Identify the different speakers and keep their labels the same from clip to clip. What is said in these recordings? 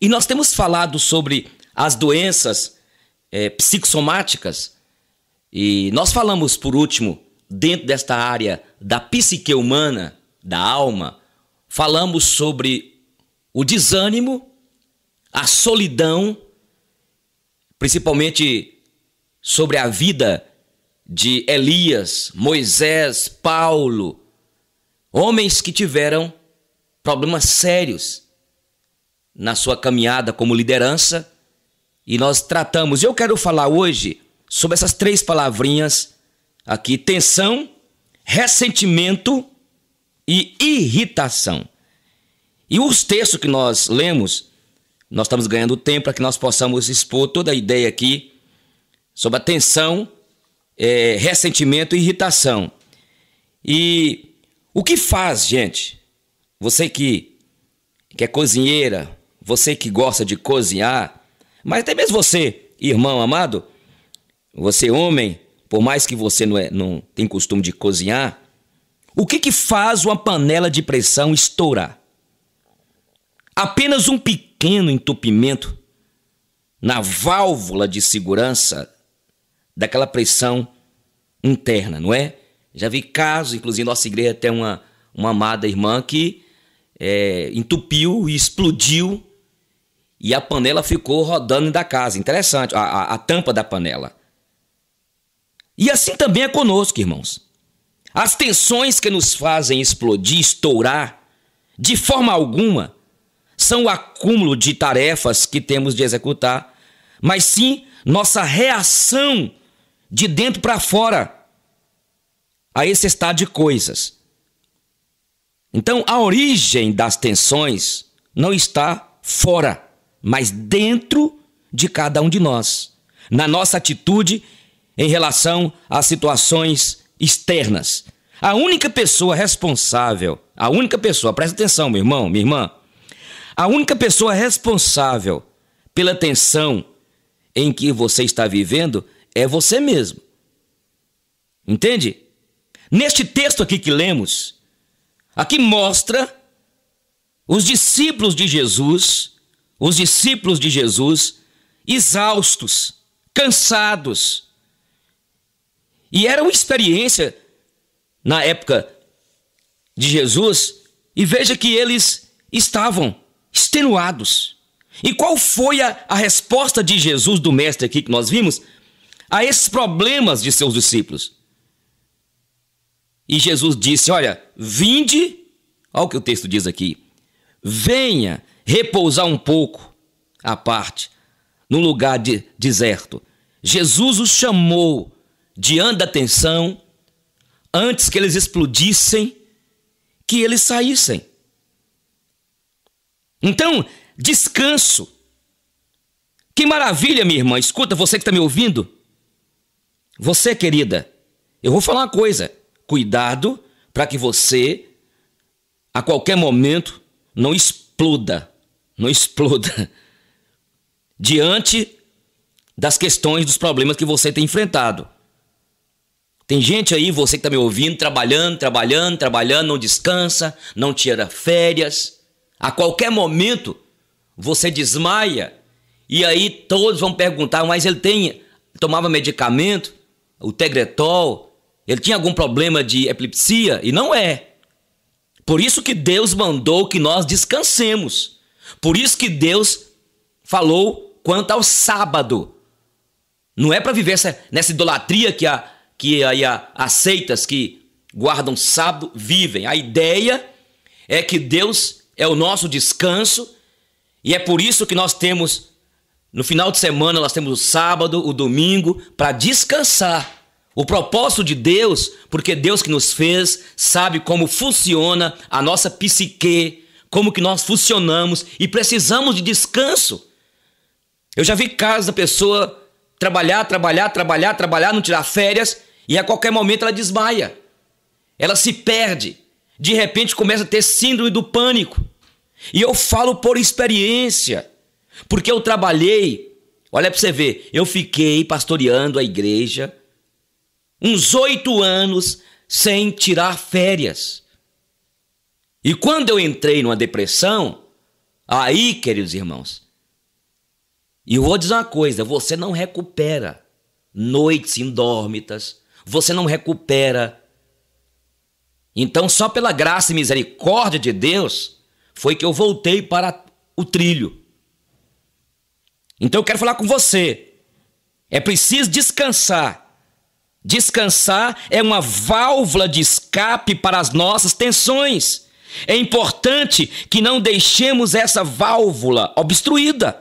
Speaker 1: E nós temos falado sobre as doenças é, psicossomáticas, e nós falamos, por último, dentro desta área da psique humana, da alma, falamos sobre o desânimo, a solidão, principalmente sobre a vida de Elias, Moisés, Paulo, homens que tiveram problemas sérios na sua caminhada como liderança e nós tratamos. Eu quero falar hoje sobre essas três palavrinhas aqui: tensão, ressentimento e irritação. E os textos que nós lemos, nós estamos ganhando tempo para que nós possamos expor toda a ideia aqui sobre a tensão, é, ressentimento e irritação. E o que faz, gente? Você que, que é cozinheira, você que gosta de cozinhar, mas até mesmo você, irmão amado, você homem, por mais que você não, é, não tem costume de cozinhar, o que, que faz uma panela de pressão estourar? Apenas um pequeno entupimento na válvula de segurança daquela pressão interna, não é? Já vi casos, inclusive nossa igreja tem uma, uma amada irmã que é, entupiu e explodiu e a panela ficou rodando da casa. Interessante, a, a, a tampa da panela. E assim também é conosco, irmãos. As tensões que nos fazem explodir, estourar, de forma alguma, são o acúmulo de tarefas que temos de executar, mas sim nossa reação de dentro para fora a esse estado de coisas. Então, a origem das tensões não está fora, mas dentro de cada um de nós, na nossa atitude em relação às situações externas. A única pessoa responsável, a única pessoa, presta atenção, meu irmão, minha irmã, a única pessoa responsável pela tensão em que você está vivendo é você mesmo. Entende? Neste texto aqui que lemos, aqui mostra os discípulos de Jesus os discípulos de Jesus, exaustos, cansados. E era uma experiência na época de Jesus, e veja que eles estavam extenuados. E qual foi a, a resposta de Jesus, do Mestre aqui que nós vimos, a esses problemas de seus discípulos? E Jesus disse: Olha, vinde, olha o que o texto diz aqui, venha repousar um pouco à parte, num lugar de deserto. Jesus os chamou diante da atenção, antes que eles explodissem, que eles saíssem. Então, descanso. Que maravilha, minha irmã. Escuta, você que está me ouvindo. Você, querida, eu vou falar uma coisa. Cuidado para que você, a qualquer momento, não exploda não exploda diante das questões, dos problemas que você tem enfrentado. Tem gente aí, você que está me ouvindo, trabalhando, trabalhando, trabalhando, não descansa, não tira férias. A qualquer momento você desmaia e aí todos vão perguntar, mas ele tem, tomava medicamento, o Tegretol, ele tinha algum problema de epilepsia? E não é. Por isso que Deus mandou que nós descansemos. Por isso que Deus falou quanto ao sábado. Não é para viver essa, nessa idolatria que, a, que aí a, as seitas que guardam sábado vivem. A ideia é que Deus é o nosso descanso e é por isso que nós temos, no final de semana, nós temos o sábado, o domingo, para descansar. O propósito de Deus, porque Deus que nos fez, sabe como funciona a nossa psique, como que nós funcionamos e precisamos de descanso. Eu já vi casos da pessoa trabalhar, trabalhar, trabalhar, trabalhar, não tirar férias e a qualquer momento ela desmaia. Ela se perde. De repente começa a ter síndrome do pânico. E eu falo por experiência, porque eu trabalhei. Olha para você ver, eu fiquei pastoreando a igreja uns oito anos sem tirar férias. E quando eu entrei numa depressão, aí, queridos irmãos, e eu vou dizer uma coisa: você não recupera noites indórmitas, você não recupera. Então, só pela graça e misericórdia de Deus, foi que eu voltei para o trilho. Então, eu quero falar com você. É preciso descansar. Descansar é uma válvula de escape para as nossas tensões. É importante que não deixemos essa válvula obstruída.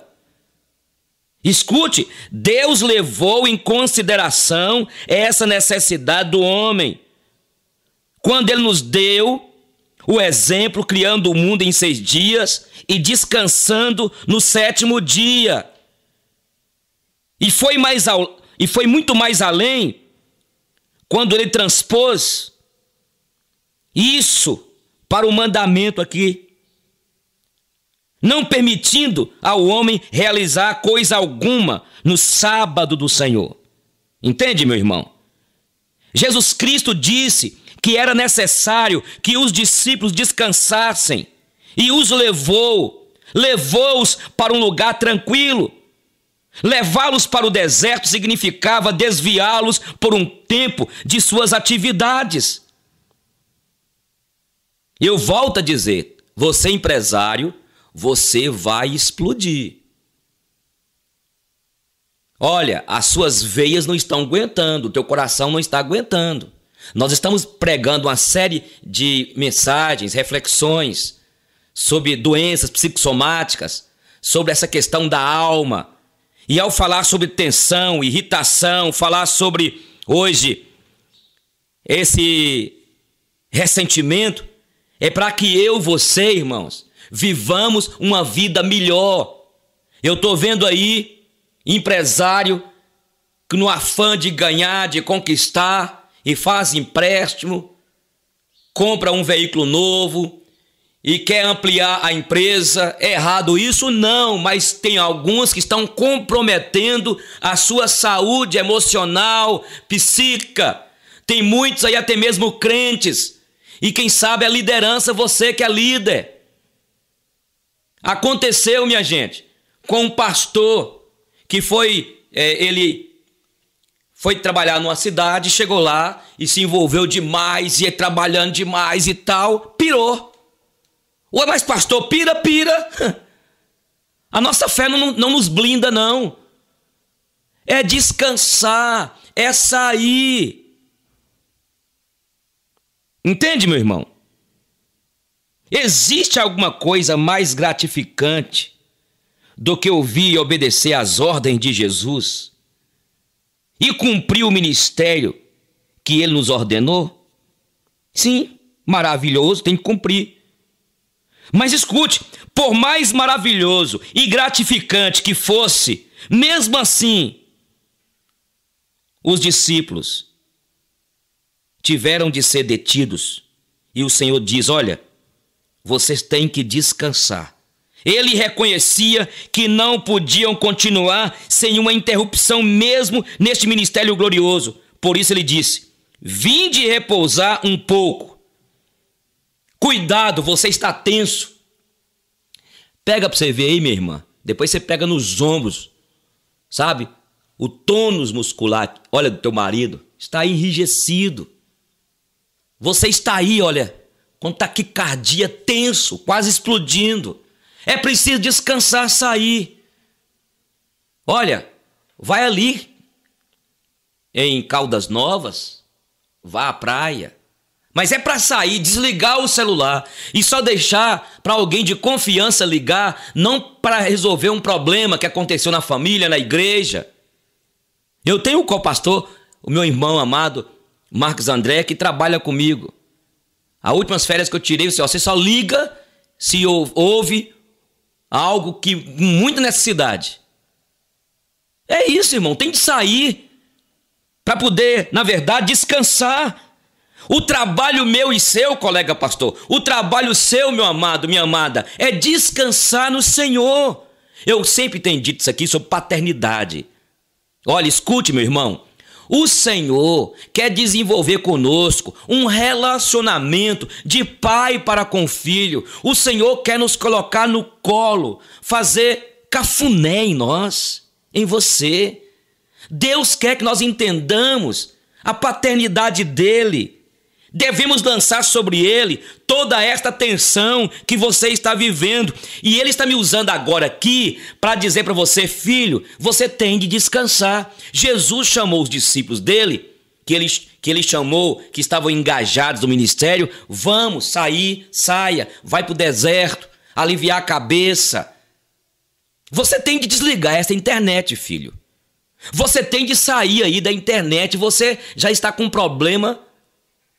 Speaker 1: Escute, Deus levou em consideração essa necessidade do homem. Quando ele nos deu o exemplo, criando o mundo em seis dias e descansando no sétimo dia. E foi, mais ao, e foi muito mais além quando ele transpôs isso para o mandamento aqui, não permitindo ao homem realizar coisa alguma no sábado do Senhor. Entende, meu irmão? Jesus Cristo disse que era necessário que os discípulos descansassem e os levou, levou-os para um lugar tranquilo. Levá-los para o deserto significava desviá-los por um tempo de suas atividades. E eu volto a dizer: você, é empresário, você vai explodir. Olha, as suas veias não estão aguentando, o teu coração não está aguentando. Nós estamos pregando uma série de mensagens, reflexões sobre doenças psicossomáticas, sobre essa questão da alma. E ao falar sobre tensão, irritação, falar sobre hoje esse ressentimento, é para que eu, você, irmãos, vivamos uma vida melhor. Eu estou vendo aí empresário que no afã de ganhar, de conquistar, e faz empréstimo, compra um veículo novo e quer ampliar a empresa. É errado isso? Não, mas tem alguns que estão comprometendo a sua saúde emocional, psíquica. Tem muitos aí, até mesmo crentes, e quem sabe a liderança, você que é líder. Aconteceu, minha gente, com um pastor que foi, é, ele foi trabalhar numa cidade, chegou lá e se envolveu demais, ia trabalhando demais e tal, pirou. Ué, mas pastor, pira, pira. A nossa fé não, não nos blinda, não. É descansar, é sair, Entende, meu irmão? Existe alguma coisa mais gratificante do que ouvir e obedecer às ordens de Jesus e cumprir o ministério que ele nos ordenou? Sim, maravilhoso, tem que cumprir. Mas escute, por mais maravilhoso e gratificante que fosse, mesmo assim, os discípulos tiveram de ser detidos. E o Senhor diz: Olha, vocês têm que descansar. Ele reconhecia que não podiam continuar sem uma interrupção, mesmo neste ministério glorioso. Por isso ele disse: Vinde repousar um pouco. Cuidado, você está tenso. Pega para você ver aí, minha irmã. Depois você pega nos ombros, sabe? O tônus muscular, olha, do teu marido, está enrijecido. Você está aí, olha, com taquicardia tenso, quase explodindo. É preciso descansar, sair. Olha, vai ali em Caldas Novas, vá à praia. Mas é para sair, desligar o celular e só deixar para alguém de confiança ligar, não para resolver um problema que aconteceu na família, na igreja. Eu tenho com o pastor o meu irmão amado, Marcos André, que trabalha comigo. As últimas férias que eu tirei, você, ó, você só liga se houve algo que muita necessidade. É isso, irmão. Tem de sair para poder, na verdade, descansar. O trabalho meu e seu, colega pastor, o trabalho seu, meu amado, minha amada, é descansar no Senhor. Eu sempre tenho dito isso aqui sobre paternidade. Olha, escute, meu irmão. O Senhor quer desenvolver conosco um relacionamento de pai para com filho. O Senhor quer nos colocar no colo, fazer cafuné em nós, em você. Deus quer que nós entendamos a paternidade dele Devemos lançar sobre ele toda esta tensão que você está vivendo. E ele está me usando agora aqui para dizer para você, filho, você tem de descansar. Jesus chamou os discípulos dele, que ele, que ele chamou, que estavam engajados no ministério, vamos sair, saia, vai para o deserto, aliviar a cabeça. Você tem de desligar essa internet, filho. Você tem de sair aí da internet. Você já está com um problema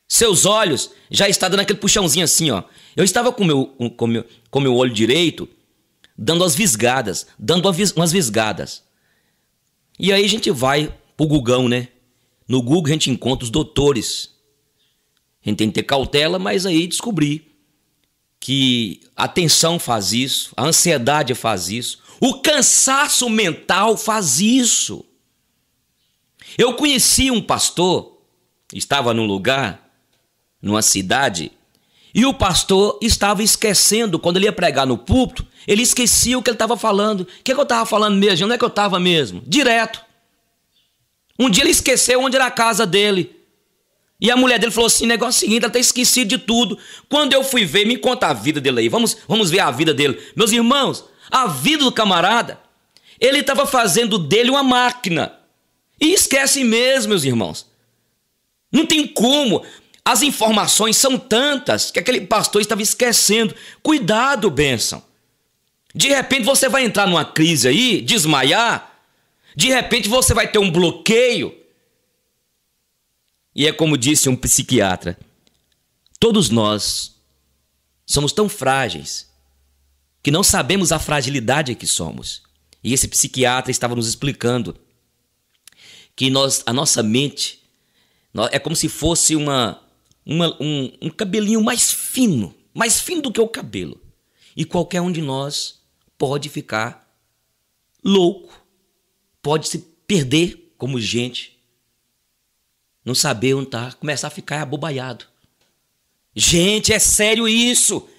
Speaker 1: seus olhos já estão dando aquele puxãozinho assim, ó. Eu estava com meu, com meu, com meu olho direito dando as visgadas, dando umas visgadas. E aí a gente vai pro Gugão, né? No Google a gente encontra os doutores. A gente tem que ter cautela, mas aí descobri que a tensão faz isso, a ansiedade faz isso, o cansaço mental faz isso. Eu conheci um pastor, estava num lugar numa cidade, e o pastor estava esquecendo, quando ele ia pregar no púlpito, ele esquecia o que ele estava falando. O que, é que eu estava falando mesmo? Onde é que eu estava mesmo? Direto. Um dia ele esqueceu onde era a casa dele. E a mulher dele falou assim: negócio seguinte, ela está esquecido de tudo. Quando eu fui ver, me conta a vida dele aí. Vamos, vamos ver a vida dele. Meus irmãos, a vida do camarada, ele estava fazendo dele uma máquina. E esquece mesmo, meus irmãos. Não tem como. As informações são tantas que aquele pastor estava esquecendo. Cuidado, bênção. De repente você vai entrar numa crise aí, desmaiar. De repente você vai ter um bloqueio. E é como disse um psiquiatra: todos nós somos tão frágeis que não sabemos a fragilidade que somos. E esse psiquiatra estava nos explicando que nós, a nossa mente é como se fosse uma, uma, um, um cabelinho mais fino, mais fino do que o cabelo. E qualquer um de nós pode ficar louco, pode se perder como gente, não saber onde está, começar a ficar abobaiado. Gente, é sério isso!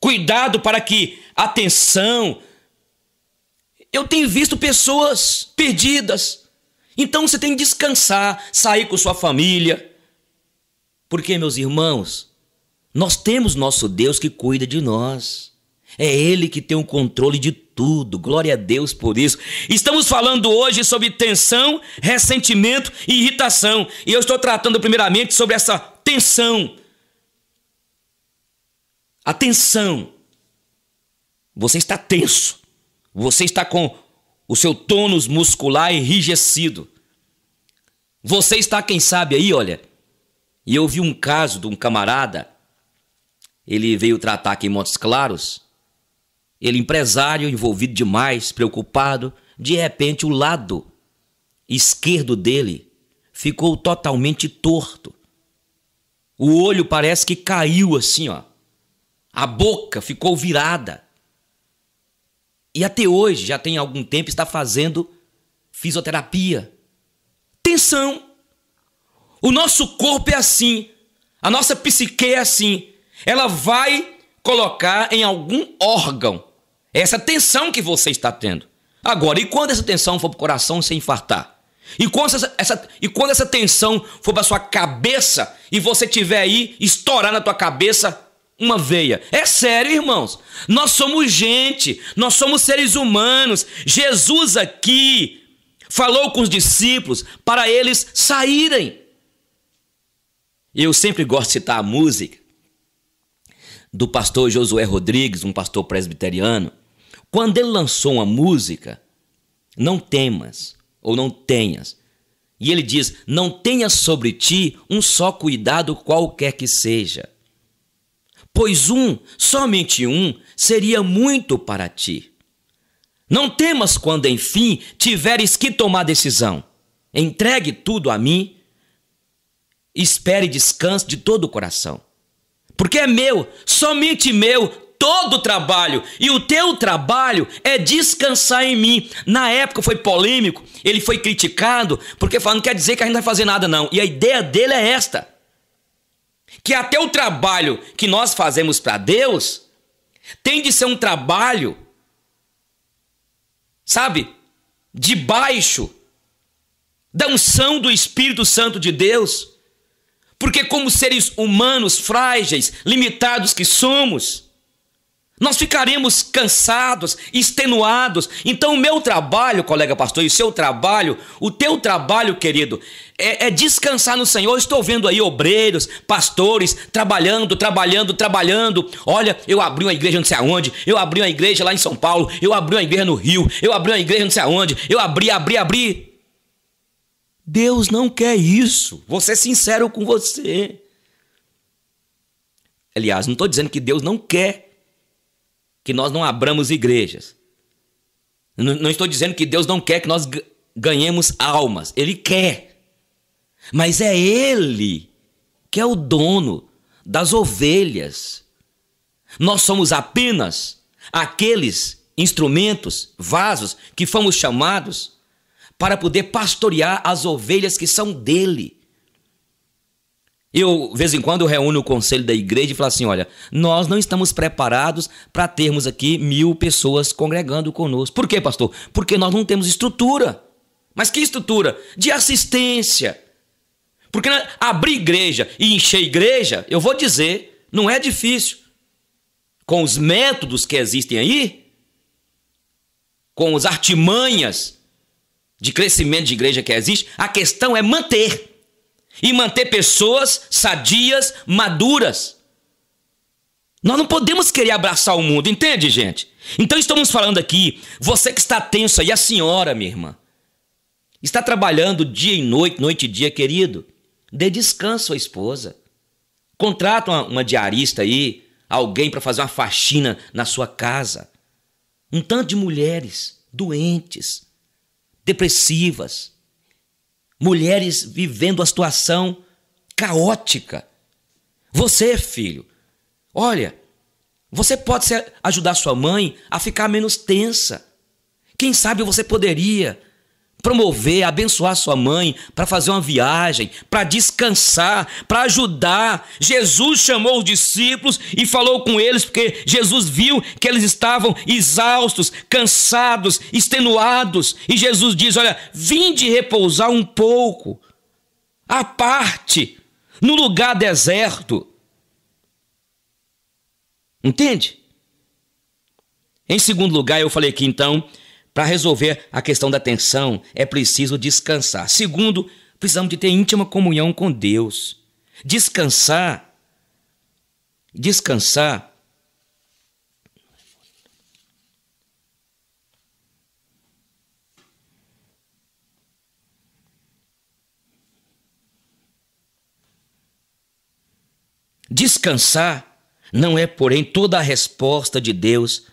Speaker 1: Cuidado para que, atenção, eu tenho visto pessoas perdidas. Então você tem que descansar, sair com sua família, porque, meus irmãos, nós temos nosso Deus que cuida de nós. É Ele que tem o controle de tudo. Glória a Deus por isso. Estamos falando hoje sobre tensão, ressentimento e irritação. E eu estou tratando primeiramente sobre essa tensão. A tensão. Você está tenso. Você está com o seu tônus muscular enrijecido. Você está, quem sabe aí, olha, e eu vi um caso de um camarada, ele veio tratar aqui em Montes Claros, ele empresário, envolvido demais, preocupado, de repente o lado esquerdo dele ficou totalmente torto. O olho parece que caiu assim, ó. A boca ficou virada. E até hoje, já tem algum tempo, está fazendo fisioterapia. Tensão! O nosso corpo é assim, a nossa psique é assim. Ela vai colocar em algum órgão essa tensão que você está tendo. Agora, e quando essa tensão for para o coração, você infartar? E quando essa, essa, e quando essa tensão for para sua cabeça e você tiver aí estourando na tua cabeça uma veia. É sério, irmãos. Nós somos gente, nós somos seres humanos. Jesus aqui falou com os discípulos para eles saírem. Eu sempre gosto de citar a música do pastor Josué Rodrigues, um pastor presbiteriano. Quando ele lançou uma música, não temas ou não tenhas. E ele diz: Não tenhas sobre ti um só cuidado qualquer que seja, pois um, somente um, seria muito para ti. Não temas quando, enfim, tiveres que tomar decisão. Entregue tudo a mim Espere e descanse de todo o coração. Porque é meu, somente meu, todo o trabalho. E o teu trabalho é descansar em mim. Na época foi polêmico, ele foi criticado, porque falando quer dizer que a gente não vai fazer nada, não. E a ideia dele é esta: que até o trabalho que nós fazemos para Deus tem de ser um trabalho, sabe, De baixo da unção do Espírito Santo de Deus. Porque, como seres humanos frágeis, limitados que somos, nós ficaremos cansados, extenuados. Então, o meu trabalho, colega pastor, e o seu trabalho, o teu trabalho, querido, é, é descansar no Senhor. estou vendo aí obreiros, pastores, trabalhando, trabalhando, trabalhando. Olha, eu abri uma igreja não sei aonde, eu abri uma igreja lá em São Paulo, eu abri uma igreja no Rio, eu abri uma igreja não sei aonde, eu abri, abri, abri. Deus não quer isso. Vou ser sincero com você. Aliás, não estou dizendo que Deus não quer que nós não abramos igrejas. Não, não estou dizendo que Deus não quer que nós ganhemos almas. Ele quer. Mas é Ele que é o dono das ovelhas. Nós somos apenas aqueles instrumentos, vasos que fomos chamados para poder pastorear as ovelhas que são dele. Eu, de vez em quando, eu reúno o conselho da igreja e falo assim: olha, nós não estamos preparados para termos aqui mil pessoas congregando conosco. Por quê, pastor? Porque nós não temos estrutura. Mas que estrutura? De assistência. Porque abrir igreja e encher igreja, eu vou dizer, não é difícil. Com os métodos que existem aí, com as artimanhas de crescimento de igreja que existe, a questão é manter. E manter pessoas sadias, maduras. Nós não podemos querer abraçar o mundo, entende, gente? Então estamos falando aqui, você que está tenso aí, a senhora, minha irmã, está trabalhando dia e noite, noite e dia, querido. Dê descanso à esposa. Contrata uma, uma diarista aí, alguém para fazer uma faxina na sua casa. Um tanto de mulheres doentes, depressivas, mulheres vivendo a situação caótica. Você, filho, olha, você pode ajudar sua mãe a ficar menos tensa. Quem sabe você poderia promover, abençoar sua mãe, para fazer uma viagem, para descansar, para ajudar. Jesus chamou os discípulos e falou com eles, porque Jesus viu que eles estavam exaustos, cansados, extenuados. E Jesus diz: Olha, vinde repousar um pouco, à parte, no lugar deserto. Entende? Em segundo lugar, eu falei aqui então para resolver a questão da tensão, é preciso descansar. Segundo, precisamos de ter íntima comunhão com Deus. Descansar. Descansar Descansar não é, porém, toda a resposta de Deus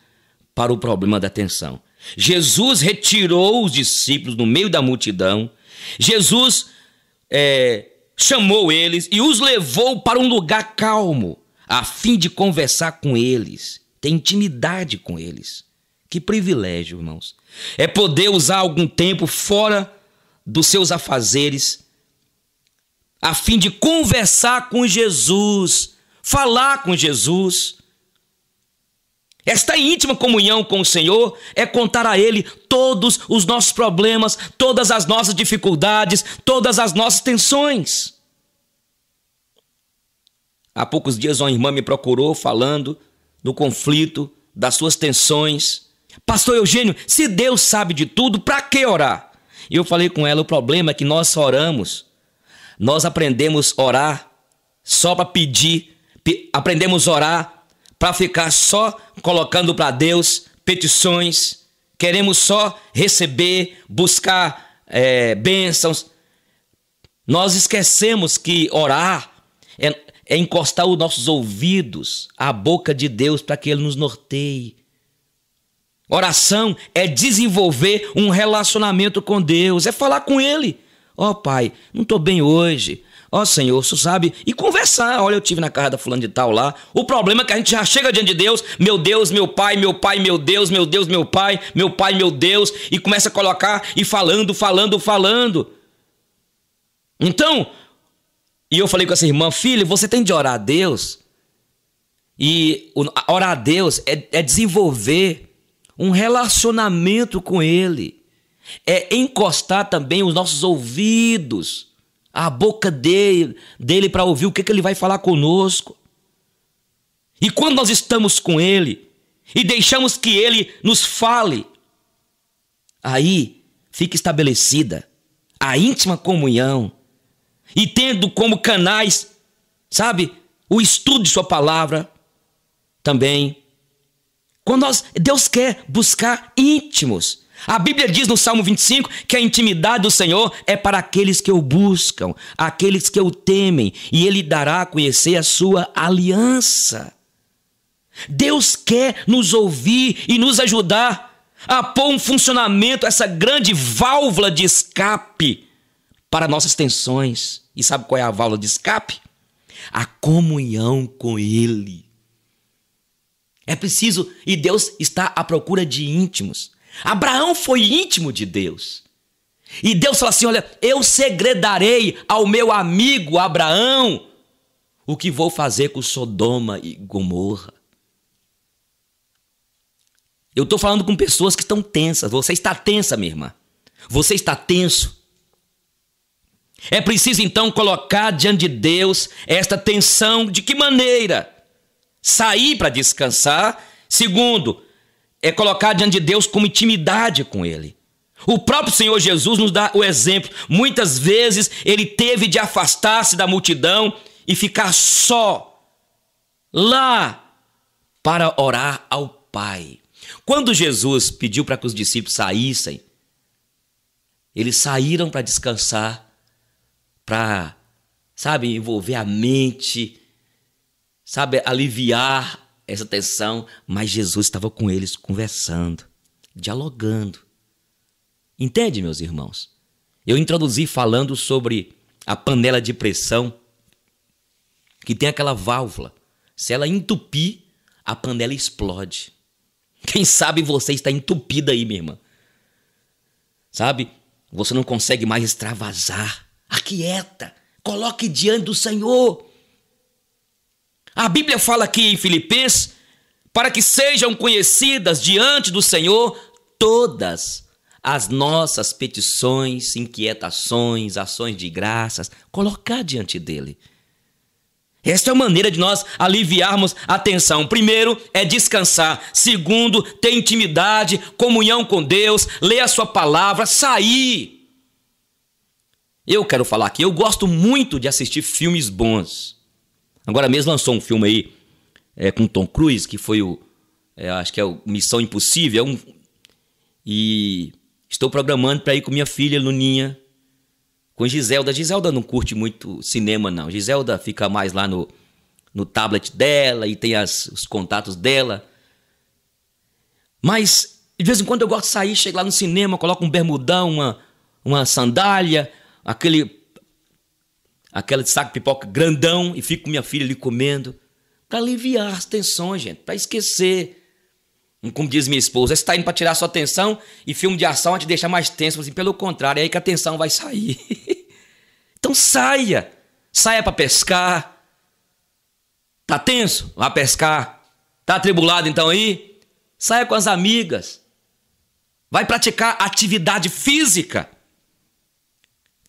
Speaker 1: para o problema da tensão. Jesus retirou os discípulos no meio da multidão. Jesus é, chamou eles e os levou para um lugar calmo, a fim de conversar com eles, ter intimidade com eles. Que privilégio, irmãos. É poder usar algum tempo fora dos seus afazeres, a fim de conversar com Jesus, falar com Jesus. Esta íntima comunhão com o Senhor é contar a Ele todos os nossos problemas, todas as nossas dificuldades, todas as nossas tensões. Há poucos dias, uma irmã me procurou falando do conflito, das suas tensões. Pastor Eugênio, se Deus sabe de tudo, para que orar? E eu falei com ela: o problema é que nós oramos, nós aprendemos a orar só para pedir, aprendemos a orar para ficar só colocando para Deus petições, queremos só receber, buscar é, bênçãos. Nós esquecemos que orar é, é encostar os nossos ouvidos à boca de Deus para que Ele nos norteie. Oração é desenvolver um relacionamento com Deus, é falar com Ele. Ó oh, Pai, não estou bem hoje ó oh, Senhor, você sabe, e conversar. Olha, eu tive na casa da fulano de tal lá. O problema é que a gente já chega diante de Deus, meu Deus, meu Pai, meu Pai, meu Deus, meu Deus, meu Pai, meu Pai, meu Deus, e começa a colocar e falando, falando, falando. Então, e eu falei com essa irmã, filho, você tem de orar a Deus. E orar a Deus é, é desenvolver um relacionamento com Ele. É encostar também os nossos ouvidos a boca dele, dele para ouvir o que, que ele vai falar conosco. E quando nós estamos com ele e deixamos que ele nos fale, aí fica estabelecida a íntima comunhão e tendo como canais, sabe, o estudo de sua palavra também. Quando nós, Deus quer buscar íntimos a Bíblia diz no Salmo 25 que a intimidade do Senhor é para aqueles que o buscam, aqueles que o temem, e ele dará a conhecer a sua aliança. Deus quer nos ouvir e nos ajudar a pôr em um funcionamento essa grande válvula de escape para nossas tensões. E sabe qual é a válvula de escape? A comunhão com Ele. É preciso, e Deus está à procura de íntimos. Abraão foi íntimo de Deus. E Deus fala assim: Olha, eu segredarei ao meu amigo Abraão o que vou fazer com Sodoma e Gomorra. Eu estou falando com pessoas que estão tensas. Você está tensa, minha irmã. Você está tenso. É preciso então colocar diante de Deus esta tensão. De que maneira? Sair para descansar. Segundo, é colocar diante de Deus como intimidade com Ele. O próprio Senhor Jesus nos dá o exemplo. Muitas vezes ele teve de afastar-se da multidão e ficar só lá para orar ao Pai. Quando Jesus pediu para que os discípulos saíssem, eles saíram para descansar, para, sabe, envolver a mente, sabe, aliviar essa tensão, mas Jesus estava com eles conversando, dialogando. Entende, meus irmãos? Eu introduzi falando sobre a panela de pressão que tem aquela válvula. Se ela entupir, a panela explode. Quem sabe você está entupida aí, minha irmã. Sabe? Você não consegue mais extravasar.
Speaker 2: Aquieta. Coloque diante do Senhor.
Speaker 1: A Bíblia fala aqui em Filipenses para que sejam conhecidas diante do Senhor todas as nossas petições, inquietações, ações de graças, colocar diante dele. Esta é a maneira de nós aliviarmos a tensão. Primeiro é descansar. Segundo, ter intimidade, comunhão com Deus, ler a sua palavra, sair. Eu quero falar aqui, eu gosto muito de assistir filmes bons. Agora mesmo lançou um filme aí é, com Tom Cruise, que foi o. É, acho que é o Missão Impossível. É um, e estou programando para ir com minha filha Luninha, com Giselda. Giselda não curte muito cinema, não. Giselda fica mais lá no, no tablet dela e tem as, os contatos dela. Mas de vez em quando eu gosto de sair, chego lá no cinema, coloco um bermudão, uma, uma sandália, aquele aquela de saco de pipoca grandão e fico com minha filha ali comendo.
Speaker 2: Para aliviar
Speaker 1: as tensões, gente, para esquecer. Como diz minha esposa, você tá indo para tirar sua atenção e filme de ação te deixa mais tenso. Assim, pelo contrário, é aí que a tensão vai sair. então saia. Saia para pescar. Tá tenso? Vá pescar. Tá atribulado então aí? Saia com as amigas. Vai praticar atividade física.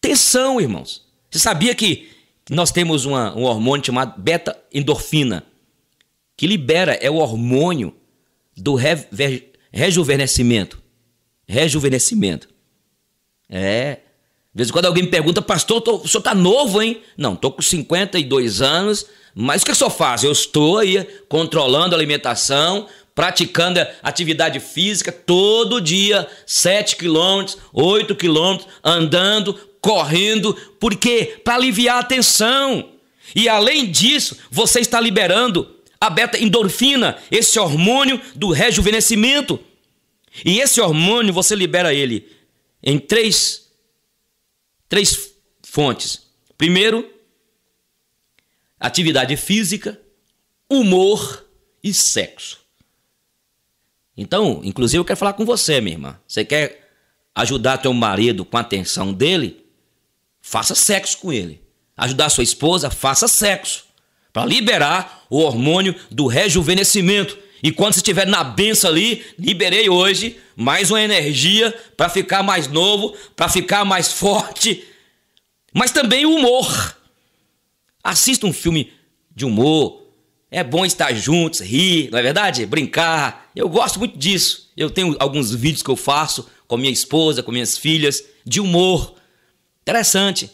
Speaker 1: Tensão, irmãos. Você sabia que nós temos uma, um hormônio chamado beta-endorfina, que libera, é o hormônio do re, rejuvenescimento. Rejuvenescimento. É. De vez em quando alguém me pergunta, pastor, tô, o senhor está novo, hein? Não, estou com 52 anos, mas o que, é que o senhor faz? Eu estou aí controlando a alimentação, praticando atividade física todo dia, 7 quilômetros, 8 quilômetros, andando, correndo, porque para aliviar a tensão. E além disso, você está liberando a beta-endorfina, esse hormônio do rejuvenescimento. E esse hormônio você libera ele em três, três fontes. Primeiro, atividade física, humor e sexo. Então, inclusive eu quero falar com você, minha irmã. Você quer ajudar teu marido com a atenção dele? faça sexo com ele. Ajudar sua esposa, faça sexo. Para liberar o hormônio do rejuvenescimento. E quando você estiver na benção ali, liberei hoje mais uma energia para ficar mais novo, para ficar mais forte. Mas também o humor. Assista um filme de humor. É bom estar juntos, rir, não é verdade? Brincar. Eu gosto muito disso. Eu tenho alguns vídeos que eu faço com minha esposa, com minhas filhas, de humor. Interessante.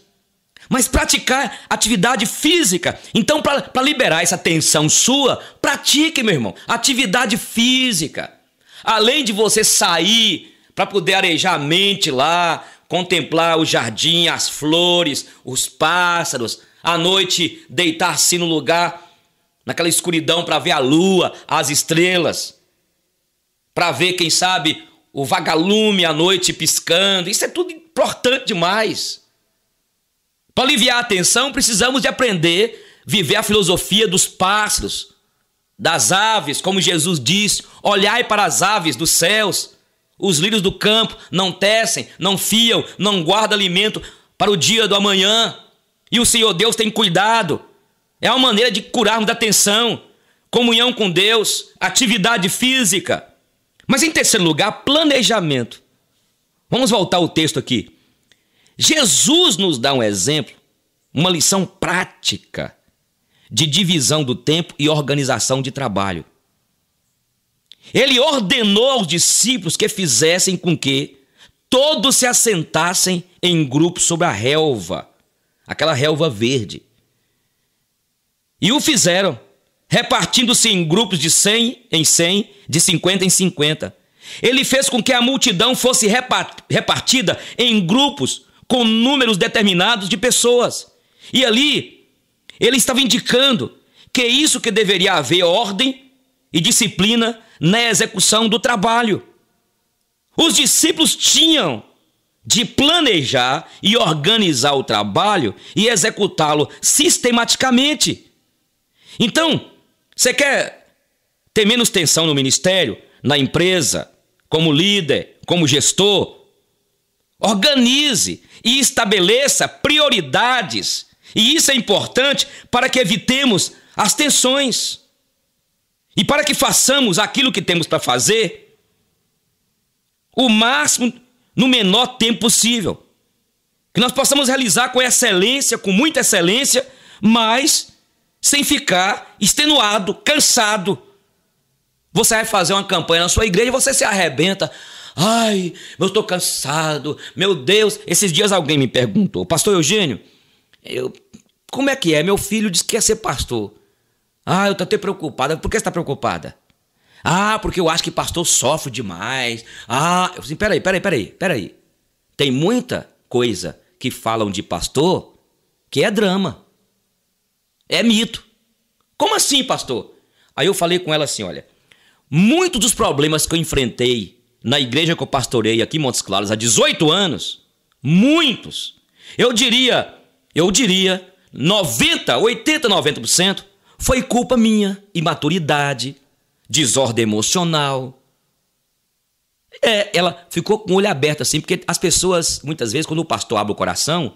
Speaker 1: Mas praticar atividade física. Então, para liberar essa tensão sua, pratique, meu irmão, atividade física. Além de você sair para poder arejar a mente lá, contemplar o jardim, as flores, os pássaros, à noite deitar-se no lugar, naquela escuridão para ver a lua, as estrelas, para ver, quem sabe, o vagalume à noite piscando. Isso é tudo importante demais. Para aliviar a tensão, precisamos de aprender a viver a filosofia dos pássaros, das aves, como Jesus diz: olhai para as aves dos céus. Os lírios do campo não tecem, não fiam, não guardam alimento para o dia do amanhã. E o Senhor Deus tem cuidado. É uma maneira de curarmos da tensão, comunhão com Deus, atividade física. Mas em terceiro lugar, planejamento. Vamos voltar ao texto aqui. Jesus nos dá um exemplo, uma lição prática de divisão do tempo e organização de trabalho. Ele ordenou aos discípulos que fizessem com que todos se assentassem em grupos sobre a relva, aquela relva verde. E o fizeram, repartindo-se em grupos de 100 em 100, de 50 em 50. Ele fez com que a multidão fosse repartida em grupos com números determinados de pessoas. E ali, ele estava indicando que é isso que deveria haver ordem e disciplina na execução do trabalho. Os discípulos tinham de planejar e organizar o trabalho e executá-lo sistematicamente. Então, você quer ter menos tensão no ministério? na empresa, como líder, como gestor. Organize e estabeleça prioridades. E isso é importante para que evitemos as tensões. E para que façamos aquilo que temos para fazer o máximo no menor tempo possível. Que nós possamos realizar com excelência, com muita excelência, mas sem ficar extenuado, cansado, você vai fazer uma campanha na sua igreja e você se arrebenta. Ai, eu estou cansado. Meu Deus. Esses dias alguém me perguntou, Pastor Eugênio, eu, como é que é? Meu filho disse que ia ser pastor. Ah, eu estou até preocupada. Por que você está preocupada? Ah, porque eu acho que pastor sofre demais. Ah, eu disse, peraí, peraí, peraí, peraí. Tem muita coisa que falam de pastor que é drama. É mito. Como assim, pastor? Aí eu falei com ela assim, olha, Muitos dos problemas que eu enfrentei na igreja que eu pastorei aqui em Montes Claros há 18 anos, muitos, eu diria, eu diria, 90, 80, 90% foi culpa minha, imaturidade, desordem emocional. É, ela ficou com o olho aberto assim, porque as pessoas, muitas vezes, quando o pastor abre o coração,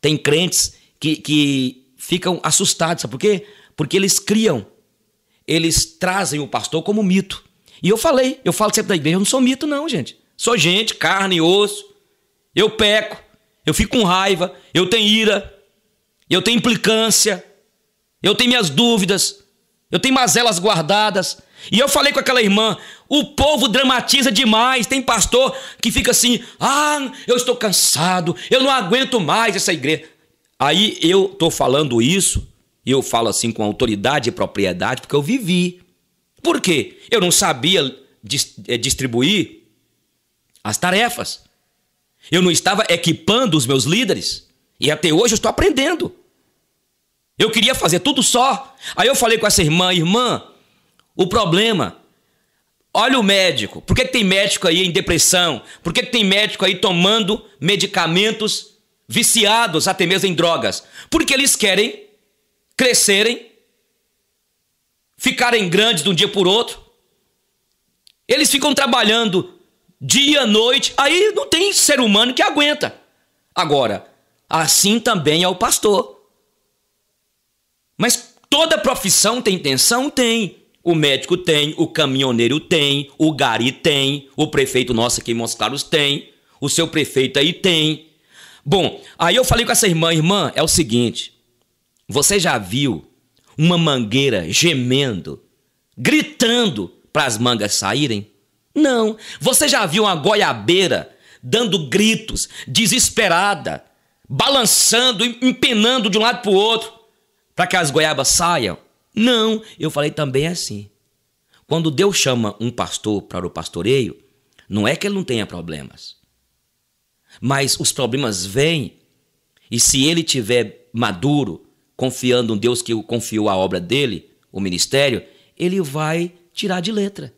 Speaker 1: tem crentes que, que ficam assustados, sabe por quê? Porque eles criam eles trazem o pastor como mito. E eu falei, eu falo sempre da igreja, eu não sou mito, não, gente. Sou gente, carne e osso. Eu peco, eu fico com raiva, eu tenho ira, eu tenho implicância, eu tenho minhas dúvidas, eu tenho mazelas guardadas. E eu falei com aquela irmã: o povo dramatiza demais. Tem pastor que fica assim: ah, eu estou cansado, eu não aguento mais essa igreja. Aí eu estou falando isso e eu falo assim com autoridade e propriedade porque eu vivi. Por quê? Eu não sabia eh, distribuir as tarefas. Eu não estava equipando os meus líderes. E até hoje eu estou aprendendo. Eu queria fazer tudo só. Aí eu falei com essa irmã, irmã, o problema. Olha o médico. Por que, tem médico aí em depressão? Por que tem médico aí tomando medicamentos viciados, até mesmo em drogas? Porque eles querem crescerem, ficarem grandes de um dia por outro. Eles ficam trabalhando dia, noite, aí não tem ser humano que aguenta. Agora, assim também é o pastor. Mas toda profissão tem tensão? Tem. O médico tem, o caminhoneiro tem, o gari tem, o prefeito nosso aqui em Montes Claros tem, o seu prefeito aí tem. Bom, aí eu falei com essa irmã, irmã, é o seguinte, você já viu uma mangueira gemendo, gritando para as mangas saírem? Não. Você já viu uma goiabeira dando gritos, desesperada, balançando, empenando de um lado para o outro para que as goiabas saiam? Não. Eu falei também é assim. Quando Deus chama um pastor para o pastoreio, não é que ele não tenha problemas. Mas os problemas vêm e se ele tiver maduro, confiando em Deus que confiou a obra dele, o ministério,
Speaker 2: ele vai tirar de letra.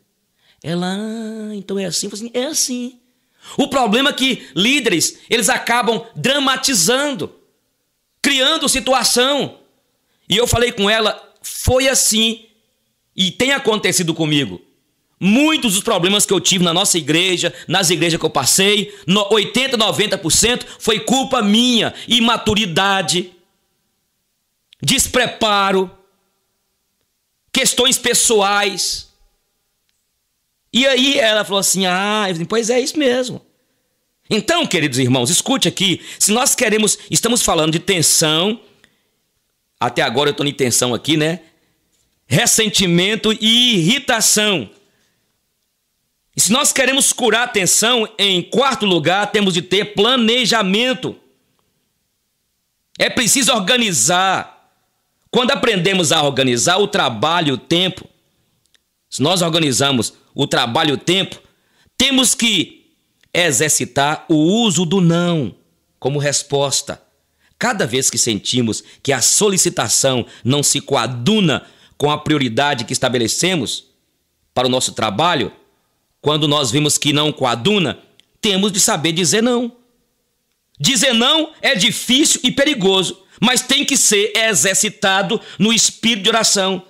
Speaker 2: Ela, é ah, então é assim, assim, é assim.
Speaker 1: O problema é que líderes, eles acabam dramatizando, criando situação. E eu falei com ela, foi assim e tem acontecido comigo. Muitos dos problemas que eu tive na nossa igreja, nas igrejas que eu passei, 80, 90% foi culpa minha, imaturidade, despreparo, questões pessoais. E aí ela falou assim: ah, falei, pois é isso mesmo. Então, queridos irmãos, escute aqui. Se nós queremos, estamos falando de tensão, até agora eu estou em tensão aqui, né? Ressentimento e irritação. E se nós queremos curar a tensão, em quarto lugar, temos de ter planejamento. É preciso organizar, quando aprendemos a organizar o trabalho e o tempo, se nós organizamos o trabalho e o tempo, temos que exercitar o uso do não como resposta. Cada vez que sentimos que a solicitação não se coaduna com a prioridade que estabelecemos para o nosso trabalho, quando nós vimos que não coaduna, temos de saber dizer não. Dizer não é difícil e perigoso, mas tem que ser exercitado no espírito de oração,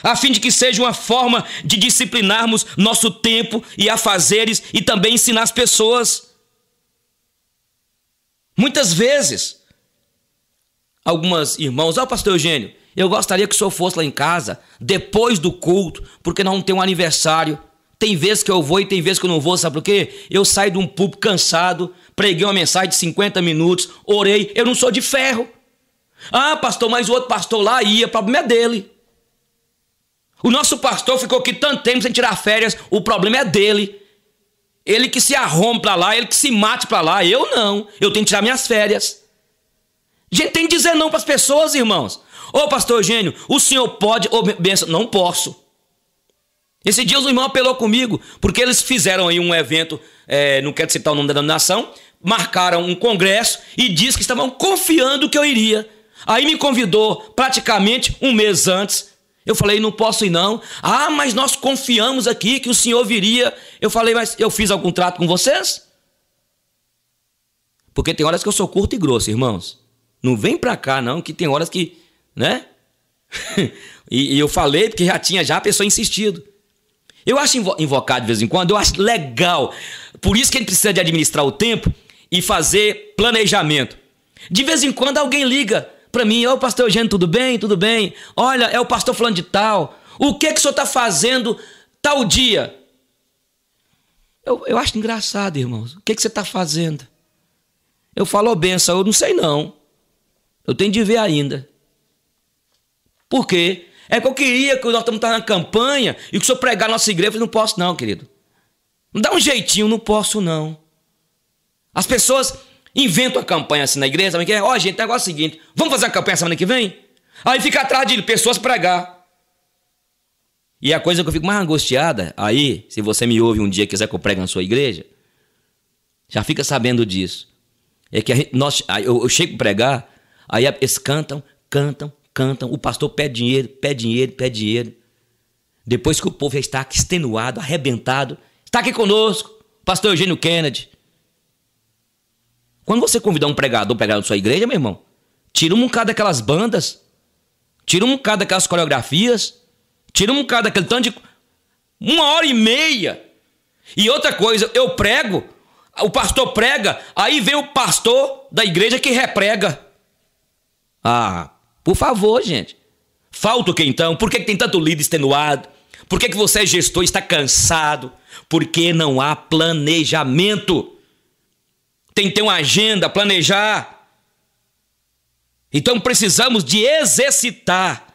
Speaker 1: a fim de que seja uma forma de disciplinarmos nosso tempo e afazeres e também ensinar as pessoas. Muitas vezes, algumas irmãos, ó oh, pastor Eugênio, eu gostaria que o senhor fosse lá em casa depois do culto, porque não tem um aniversário. Tem vezes que eu vou e tem vezes que eu não vou, sabe por quê? Eu saio de um pulpo cansado, preguei uma mensagem de 50 minutos, orei, eu não sou de ferro. Ah, pastor, mas o outro pastor lá ia, o problema é dele. O nosso pastor ficou aqui tanto tempo sem tirar férias, o problema é dele. Ele que se arromba para lá, ele que se mate para lá, eu não. Eu tenho que tirar minhas férias. A gente tem que dizer não para as pessoas, irmãos. Ô oh, pastor Eugênio, o senhor pode, ou oh, benção, não posso. Esse dia o irmão apelou comigo, porque eles fizeram aí um evento, é, não quero citar o nome da denominação, marcaram um congresso e disse que estavam confiando que eu iria. Aí me convidou praticamente um mês antes. Eu falei, não posso ir não. Ah, mas nós confiamos aqui que o senhor viria. Eu falei, mas eu fiz algum trato com vocês? Porque tem horas que eu sou curto e grosso, irmãos. Não vem pra cá não, que tem horas que, né? e, e, eu falei porque já tinha já a pessoa insistido. Eu acho invo invocar de vez em quando, eu acho legal. Por isso que a gente precisa de administrar o tempo e fazer planejamento. De vez em quando alguém liga para mim, ô oh, pastor Eugênio, tudo bem? Tudo bem? Olha, é o pastor falando de tal. O que que o senhor está fazendo tal dia? Eu, eu acho engraçado, irmãos. O que, que você está fazendo? Eu falo, oh, benção, eu não sei não. Eu tenho de ver ainda. Por quê? É que eu queria que nós estamos tá na campanha e que o senhor pregar a nossa igreja. Eu falei, não posso não, querido. Dá um jeitinho, não posso não. As pessoas Inventa uma campanha assim na igreja, sabe que é? Ó, oh, gente, o negócio é o seguinte: vamos fazer uma campanha semana que vem? Aí fica atrás de pessoas pregar. E a coisa que eu fico mais angustiada, aí, se você me ouve um dia e quiser que eu pregue na sua igreja, já fica sabendo disso. É que gente, nós, eu, eu chego a pregar, aí eles cantam, cantam, cantam, o pastor pede dinheiro, pede dinheiro, pede dinheiro. Depois que o povo já está extenuado, arrebentado, está aqui conosco, pastor Eugênio Kennedy, quando você convidar um pregador para pregar na sua igreja, meu irmão, tira um bocado daquelas bandas, tira um bocado daquelas coreografias, tira um bocado daquele tanto de. Uma hora e meia. E outra coisa, eu prego, o pastor prega, aí vem o pastor da igreja que reprega. Ah, por favor, gente. Falta o que então? Por que, tem tanto líder extenuado? Por que, que você é gestor está cansado? Porque não há planejamento tem que ter uma agenda, planejar. Então precisamos de exercitar,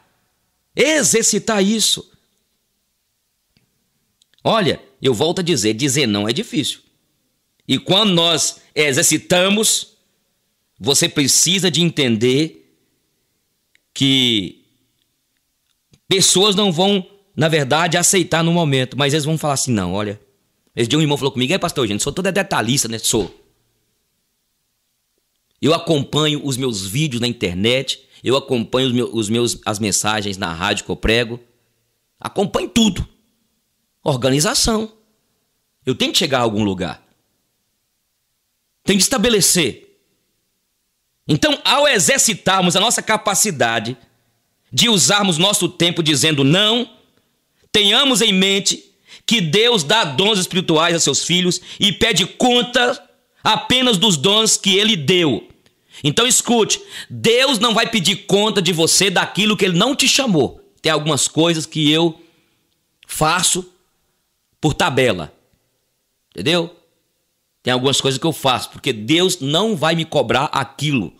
Speaker 1: exercitar isso. Olha, eu volto a dizer, dizer não é difícil. E quando nós exercitamos, você precisa de entender que pessoas não vão, na verdade, aceitar no momento, mas eles vão falar assim: não, olha. Esse dia um irmão falou comigo: é, pastor, gente, sou todo detalhista, né? Sou. Eu acompanho os meus vídeos na internet, eu acompanho os meus, os meus, as mensagens na rádio que eu prego. Acompanho tudo. Organização. Eu tenho que chegar a algum lugar. Tenho que estabelecer. Então, ao exercitarmos a nossa capacidade de usarmos nosso tempo dizendo não, tenhamos em mente que Deus dá dons espirituais a seus filhos e pede conta apenas dos dons que ele deu. Então escute, Deus não vai pedir conta de você daquilo que ele não te chamou. Tem algumas coisas que eu faço por tabela. Entendeu? Tem algumas coisas que eu faço, porque Deus não vai me cobrar aquilo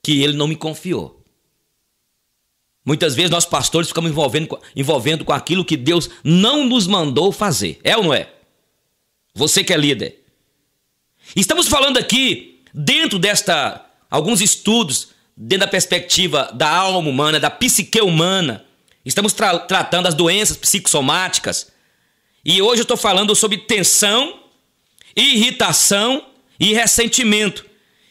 Speaker 1: que ele não me confiou. Muitas vezes nós pastores ficamos envolvendo, envolvendo com aquilo que Deus não nos mandou fazer. É ou não é? Você que é líder. Estamos falando aqui Dentro desta, alguns estudos, dentro da perspectiva da alma humana, da psique humana, estamos tra tratando as doenças psicossomáticas. E hoje eu estou falando sobre tensão, irritação e ressentimento.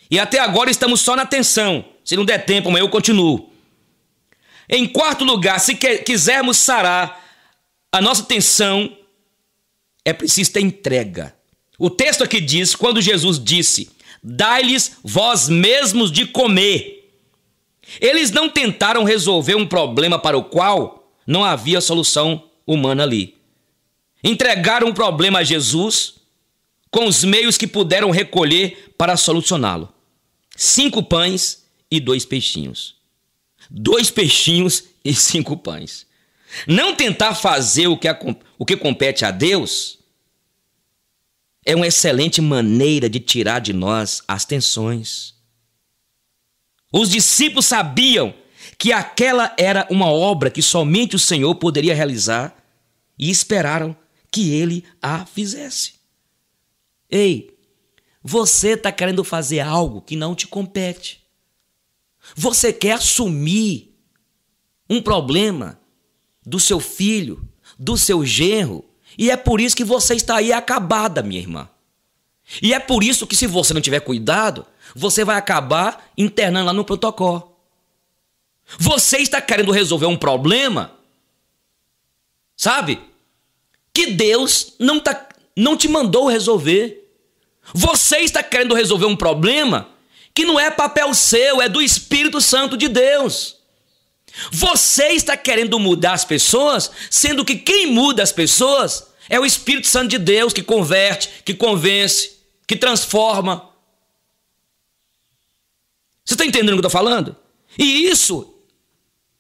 Speaker 1: E até agora estamos só na tensão. Se não der tempo, amanhã eu continuo. Em quarto lugar, se quisermos sarar a nossa tensão, é preciso ter entrega. O texto aqui diz: quando Jesus disse, Dai-lhes vós mesmos de comer. Eles não tentaram resolver um problema para o qual não havia solução humana ali. Entregaram o problema a Jesus com os meios que puderam recolher para solucioná-lo: cinco pães e dois peixinhos. Dois peixinhos e cinco pães. Não tentar fazer o que, a, o que compete a Deus é uma excelente maneira de tirar de nós as tensões. Os discípulos sabiam que aquela era uma obra que somente o Senhor poderia realizar e esperaram que ele a fizesse. Ei, você está querendo fazer algo que não te compete. Você quer assumir um problema do seu filho, do seu genro, e é por isso que você está aí acabada, minha irmã. E é por isso que, se você não tiver cuidado, você vai acabar internando lá no protocolo. Você está querendo resolver um problema, sabe? Que Deus não, tá, não te mandou resolver. Você está querendo resolver um problema que não é papel seu, é do Espírito Santo de Deus. Você está querendo mudar as pessoas, sendo que quem muda as pessoas é o Espírito Santo de Deus que converte, que convence, que transforma. Você está entendendo o que eu estou falando? E isso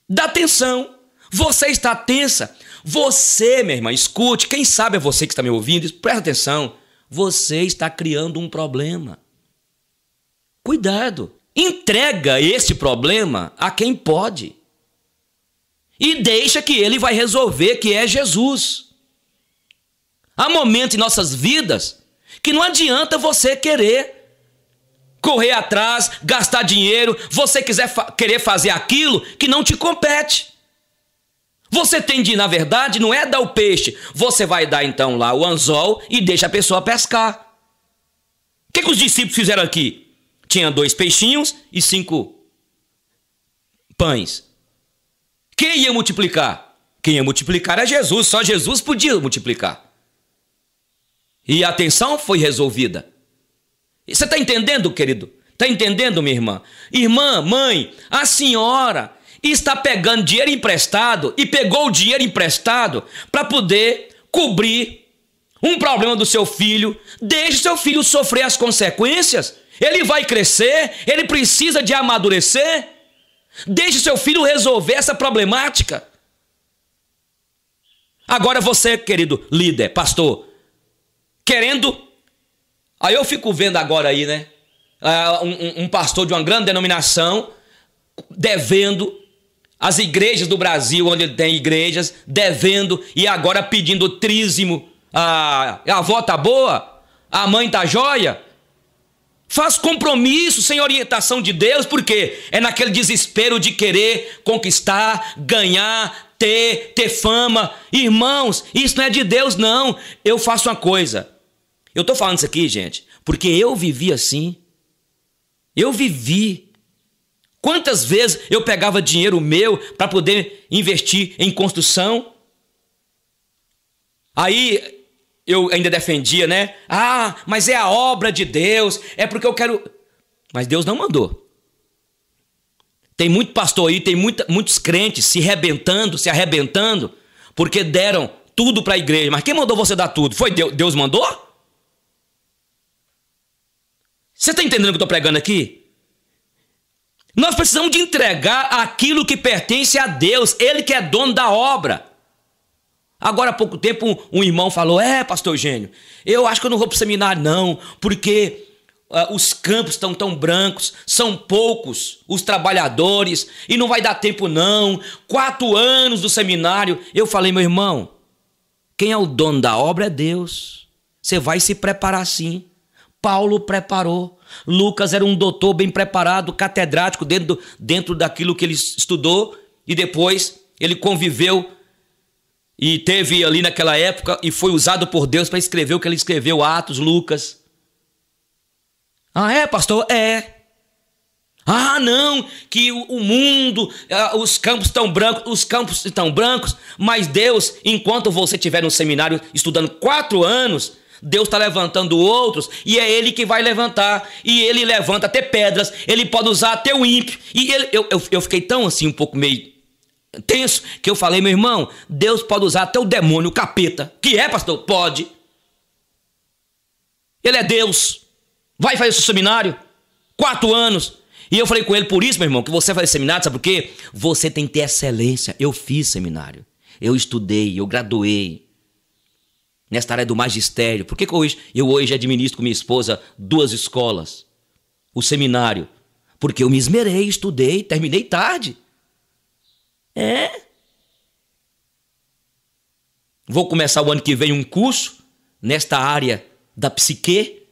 Speaker 1: dá tensão. Você está tensa. Você, minha irmã, escute. Quem sabe é você que está me ouvindo, presta atenção. Você está criando um problema. Cuidado. Entrega esse problema a quem pode e deixa que ele vai resolver que é Jesus. Há momentos em nossas vidas que não adianta você querer correr atrás, gastar dinheiro, você quiser fa querer fazer aquilo que não te compete. Você tem de, na verdade, não é dar o peixe, você vai dar então lá o anzol e deixa a pessoa pescar. O que, é que os discípulos fizeram aqui? Tinha dois peixinhos e cinco pães. Quem ia multiplicar? Quem ia multiplicar Era Jesus, só Jesus podia multiplicar. E a atenção foi resolvida. você está entendendo, querido? Está entendendo, minha irmã? Irmã, mãe, a senhora está pegando dinheiro emprestado e pegou o dinheiro emprestado para poder cobrir um problema do seu filho. Deixe seu filho sofrer as consequências. Ele vai crescer, ele precisa de amadurecer. Deixe seu filho resolver essa problemática. Agora você, querido líder, pastor, querendo. Aí eu fico vendo agora aí, né? Ah, um, um pastor de uma grande denominação devendo as igrejas do Brasil, onde ele tem igrejas, devendo e agora pedindo trízimo. A, ah, a avó tá boa? A mãe tá joia? Faz compromisso sem orientação de Deus, porque é naquele desespero de querer conquistar, ganhar, ter, ter fama. Irmãos, isso não é de Deus, não. Eu faço uma coisa. Eu tô falando isso aqui, gente, porque eu vivi assim. Eu vivi. Quantas vezes eu pegava dinheiro meu para poder investir em construção? Aí eu ainda defendia, né? Ah, mas é a obra de Deus, é porque eu quero. Mas Deus não mandou. Tem muito pastor aí, tem muita, muitos crentes se rebentando, se arrebentando, porque deram tudo para a igreja. Mas quem mandou você dar tudo? Foi Deus? Deus mandou? Você está entendendo o que eu estou pregando aqui? Nós precisamos de entregar aquilo que pertence a Deus, Ele que é dono da obra. Agora há pouco tempo um, um irmão falou: É, pastor Gênio, eu acho que eu não vou para o seminário, não, porque uh, os campos estão tão brancos, são poucos os trabalhadores, e não vai dar tempo, não. Quatro anos do seminário. Eu falei, meu irmão, quem é o dono da obra é Deus. Você vai se preparar sim. Paulo preparou. Lucas era um doutor bem preparado, catedrático, dentro, do, dentro daquilo que ele estudou, e depois ele conviveu e teve ali naquela época e foi usado por Deus para escrever o que ele escreveu, Atos, Lucas. Ah, é, pastor? É. Ah, não, que o mundo, ah, os campos estão brancos, os campos estão brancos, mas Deus, enquanto você estiver no seminário estudando quatro anos, Deus está levantando outros e é Ele que vai levantar. E Ele levanta até pedras, Ele pode usar até o ímpio. E ele, eu, eu, eu fiquei tão assim, um pouco meio tenso que eu falei, meu irmão, Deus pode usar até o demônio, o capeta. Que é, pastor? Pode. Ele é Deus. Vai fazer seu seminário. Quatro anos. E eu falei com ele, por isso, meu irmão, que você faz seminário, sabe por quê? Você tem que ter excelência. Eu fiz seminário. Eu estudei, eu graduei. Nesta área do magistério. Por que, que hoje, eu hoje administro com minha esposa duas escolas? O seminário. Porque eu me esmerei, estudei, terminei tarde. É. Vou começar o ano que vem um curso nesta área da psique,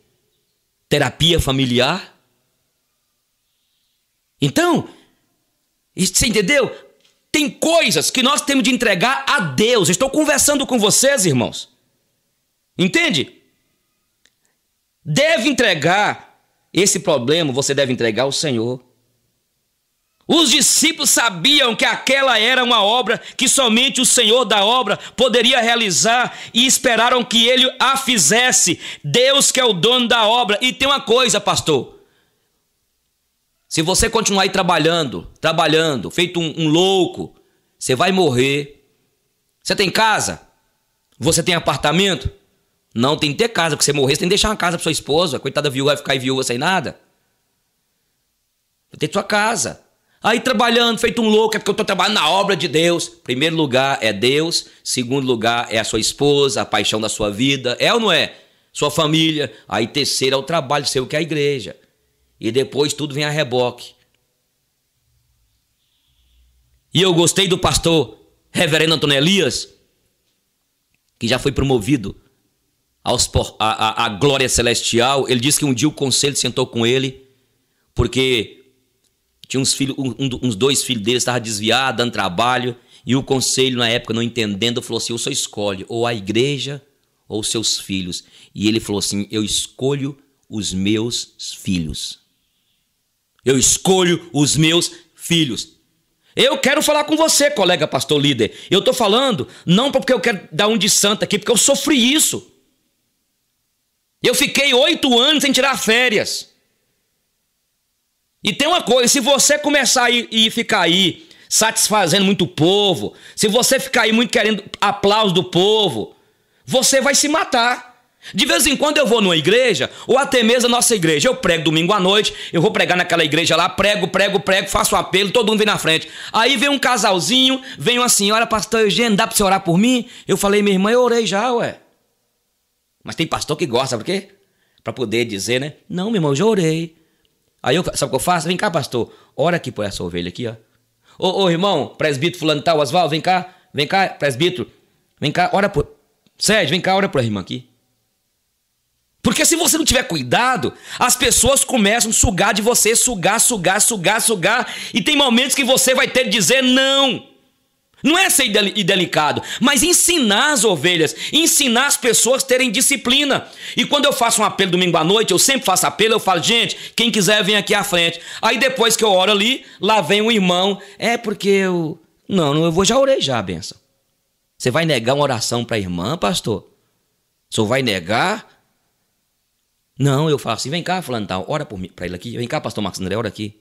Speaker 1: terapia familiar. Então, você entendeu? Tem coisas que nós temos de entregar a Deus. Estou conversando com vocês, irmãos. Entende? Deve entregar esse problema, você deve entregar ao Senhor. Os discípulos sabiam que aquela era uma obra que somente o Senhor da obra poderia realizar e esperaram que ele a fizesse. Deus que é o dono da obra. E tem uma coisa, pastor. Se você continuar aí trabalhando, trabalhando, feito um, um louco, você vai morrer. Você tem casa? Você tem apartamento? Não, tem que ter casa, porque você morrer, você tem que deixar uma casa para sua esposa. Coitada viúva vai ficar viúva sem nada. Tem sua casa. Aí trabalhando, feito um louco, é porque eu estou trabalhando na obra de Deus. Primeiro lugar é Deus, segundo lugar é a sua esposa, a paixão da sua vida, é ou não é? Sua família. Aí terceiro é o trabalho seu, que é a igreja. E depois tudo vem a reboque. E eu gostei do pastor Reverendo Antônio Elias, que já foi promovido à glória celestial. Ele disse que um dia o conselho sentou com ele, porque tinha uns filhos, um, uns dois filhos dele estavam desviados, dando trabalho. E o conselho, na época, não entendendo, falou assim: eu só escolho ou a igreja ou seus filhos. E ele falou assim: eu escolho os meus filhos. Eu escolho os meus filhos. Eu quero falar com você, colega pastor líder. Eu estou falando não porque eu quero dar um de santo aqui, porque eu sofri isso. Eu fiquei oito anos sem tirar férias. E tem uma coisa, se você começar e ficar aí satisfazendo muito o povo, se você ficar aí muito querendo aplauso do povo, você vai se matar. De vez em quando eu vou numa igreja, ou até mesmo a nossa igreja, eu prego domingo à noite, eu vou pregar naquela igreja lá, prego, prego, prego, faço um apelo, todo mundo vem na frente. Aí vem um casalzinho, vem uma senhora, pastor Eugênio, dá pra você orar por mim? Eu falei, minha irmã, eu orei já, ué. Mas tem pastor que gosta, sabe por quê? Pra poder dizer, né? Não, meu irmão, eu já orei. Aí eu, sabe o que eu faço? Vem cá, pastor, ora aqui por essa ovelha aqui, ó. Ô, ô irmão, presbítero fulano tal, Oswaldo, vem cá, vem cá, presbítero, vem cá, ora por... Sérgio, vem cá, ora por a irmã aqui. Porque se você não tiver cuidado, as pessoas começam a sugar de você, sugar, sugar, sugar, sugar, e tem momentos que você vai ter de dizer não. Não é ser delicado, mas ensinar as ovelhas, ensinar as pessoas a terem disciplina. E quando eu faço um apelo domingo à noite, eu sempre faço apelo, eu falo, gente, quem quiser vem aqui à frente. Aí depois que eu oro ali, lá vem um irmão, é porque eu. Não, não eu vou já orei já a benção. Você vai negar uma oração para a irmã, pastor? senhor vai negar? Não, eu falo assim, vem cá, fulano tal, ora por mim, para ele aqui. Vem cá, pastor Marcos André, ora aqui.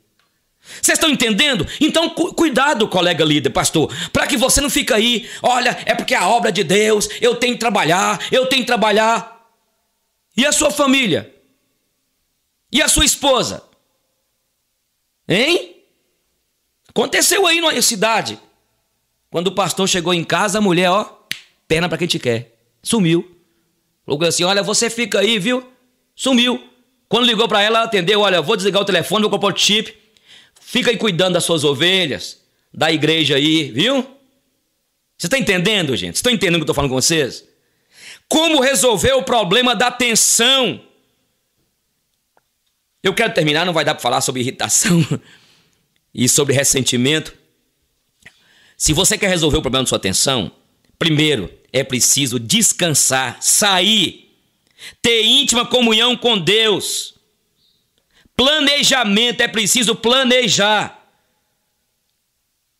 Speaker 1: Vocês estão entendendo? Então, cu cuidado, colega líder, pastor, para que você não fique aí, olha, é porque é a obra de Deus, eu tenho que trabalhar, eu tenho que trabalhar. E a sua família? E a sua esposa? Hein? Aconteceu aí na cidade. Quando o pastor chegou em casa, a mulher, ó, perna para quem te quer. Sumiu. logo assim: olha, você fica aí, viu? Sumiu. Quando ligou para ela, ela atendeu: olha, vou desligar o telefone, vou comprar o chip. Fica aí cuidando das suas ovelhas, da igreja aí, viu? Você está entendendo, gente? Vocês estão entendendo o que eu estou falando com vocês? Como resolver o problema da tensão? Eu quero terminar, não vai dar para falar sobre irritação e sobre ressentimento. Se você quer resolver o problema da sua tensão, primeiro é preciso descansar, sair, ter íntima comunhão com Deus. Planejamento, é preciso planejar.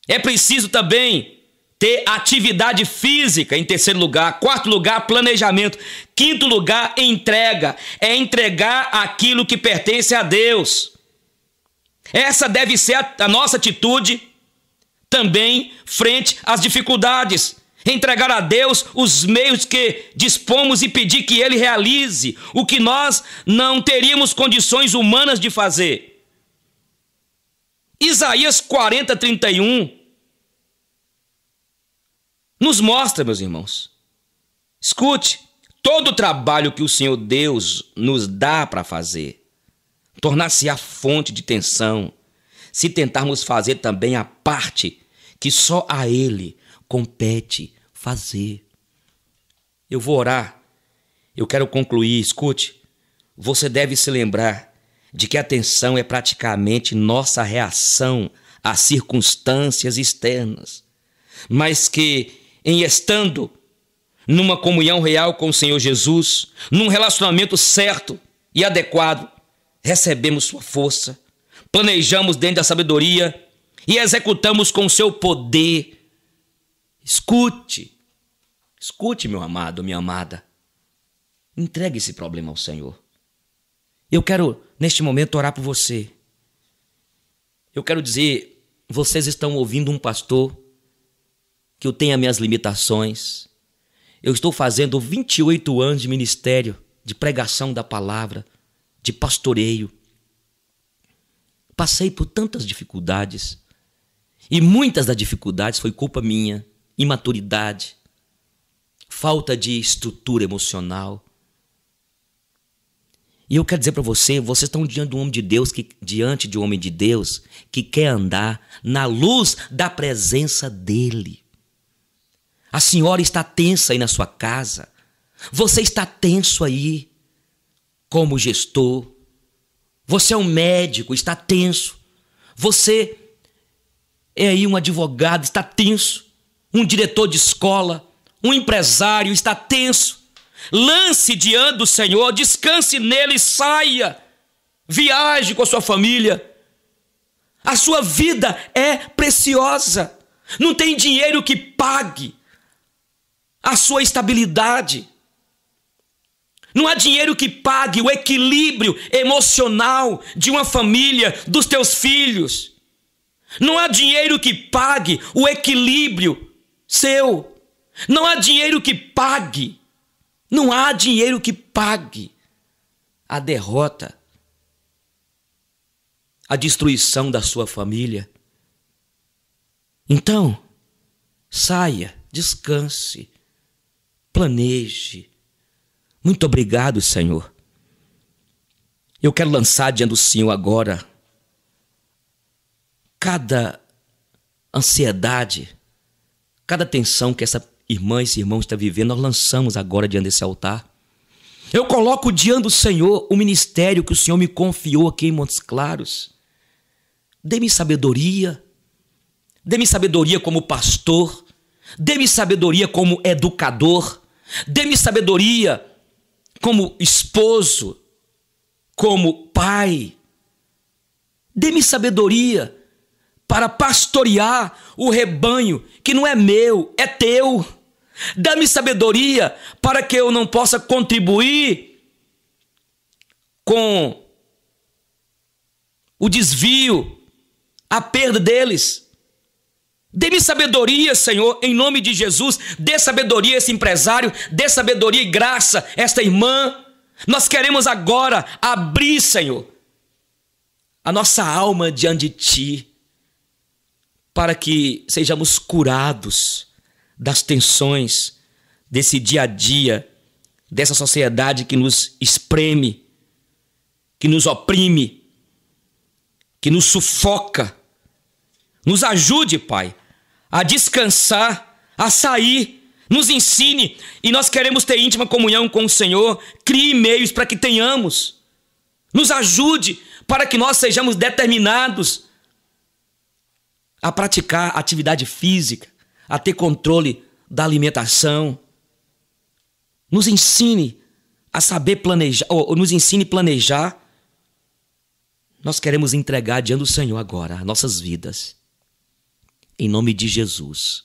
Speaker 1: É preciso também ter atividade física em terceiro lugar, quarto lugar, planejamento, quinto lugar, entrega, é entregar aquilo que pertence a Deus. Essa deve ser a, nossa atitude também frente às dificuldades entregar a Deus os meios que dispomos e pedir que Ele realize o que nós não teríamos condições humanas de fazer. Isaías 40, 31 nos mostra, meus irmãos. Escute, todo o trabalho que o Senhor Deus nos dá para fazer tornar-se a fonte de tensão se tentarmos fazer também a parte que só a Ele compete fazer. Eu vou orar. Eu quero concluir, escute. Você deve se lembrar de que a atenção é praticamente nossa reação às circunstâncias externas, mas que, em estando numa comunhão real com o Senhor Jesus, num relacionamento certo e adequado, recebemos sua força, planejamos dentro da sabedoria e executamos com seu poder Escute. Escute, meu amado, minha amada. Entregue esse problema ao Senhor. Eu quero, neste momento, orar por você. Eu quero dizer: vocês estão ouvindo um pastor que eu tenho as minhas limitações. Eu estou fazendo 28 anos de ministério, de pregação da palavra, de pastoreio. Passei por tantas dificuldades. E muitas das dificuldades foi culpa minha imaturidade, falta de estrutura emocional. E eu quero dizer para você, vocês estão diante de um homem de Deus que diante de um homem de Deus que quer andar na luz da presença dele. A senhora está tensa aí na sua casa. Você está tenso aí como gestor. Você é um médico, está tenso. Você é aí um advogado, está tenso um diretor de escola, um empresário está tenso. Lance diante do Senhor, descanse nele, saia, viaje com a sua família. A sua vida é preciosa. Não tem dinheiro que pague a sua estabilidade. Não há dinheiro que pague o equilíbrio emocional de uma família, dos teus filhos. Não há dinheiro que pague o equilíbrio seu. Não há dinheiro que pague. Não há dinheiro que pague a derrota, a destruição da sua família. Então, saia, descanse, planeje. Muito obrigado, Senhor. Eu quero lançar diante do Senhor agora cada ansiedade Cada tensão que essa irmã, esse irmão está vivendo, nós lançamos agora diante desse altar. Eu coloco diante do Senhor o ministério que o Senhor me confiou aqui em Montes Claros. Dê-me sabedoria. Dê-me sabedoria como pastor. Dê-me sabedoria como educador. Dê-me sabedoria como esposo, como pai. Dê-me sabedoria para pastorear o rebanho que não é meu, é teu. Dá-me sabedoria para que eu não possa contribuir com o desvio, a perda deles. Dê-me sabedoria, Senhor, em nome de Jesus. Dê sabedoria a esse empresário, dê sabedoria e graça a esta irmã. Nós queremos agora abrir, Senhor, a nossa alma diante de Ti para que sejamos curados das tensões desse dia a dia, dessa sociedade que nos espreme, que nos oprime, que nos sufoca. Nos ajude, Pai, a descansar, a sair, nos ensine, e nós queremos ter íntima comunhão com o Senhor, crie meios para que tenhamos. Nos ajude para que nós sejamos determinados a praticar atividade física, a ter controle da alimentação. Nos ensine a saber planejar, ou nos ensine planejar. Nós queremos entregar diante do Senhor agora nossas vidas. Em nome de Jesus.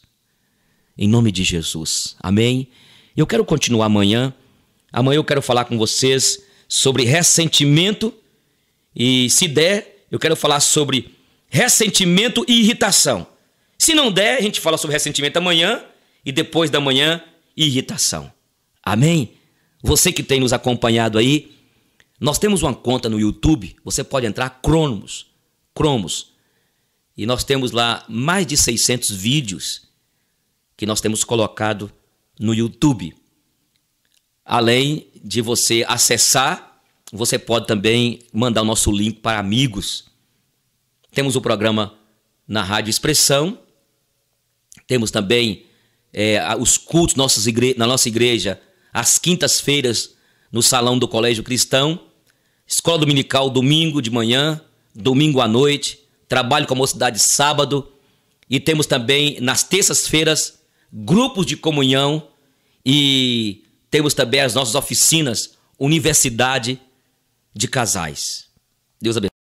Speaker 1: Em nome de Jesus. Amém? Eu quero continuar amanhã. Amanhã eu quero falar com vocês sobre ressentimento. E se der, eu quero falar sobre ressentimento e irritação. Se não der, a gente fala sobre ressentimento amanhã e depois da manhã, irritação. Amém? Você que tem nos acompanhado aí, nós temos uma conta no YouTube, você pode entrar, Cromos, Cromos. E nós temos lá mais de 600 vídeos que nós temos colocado no YouTube. Além de você acessar, você pode também mandar o nosso link para amigos temos o programa na Rádio Expressão. Temos também é, os cultos nossas igre na nossa igreja, às quintas-feiras, no Salão do Colégio Cristão. Escola Dominical, domingo de manhã, domingo à noite. Trabalho com a mocidade sábado. E temos também, nas terças-feiras, grupos de comunhão. E temos também as nossas oficinas, Universidade de Casais. Deus abençoe.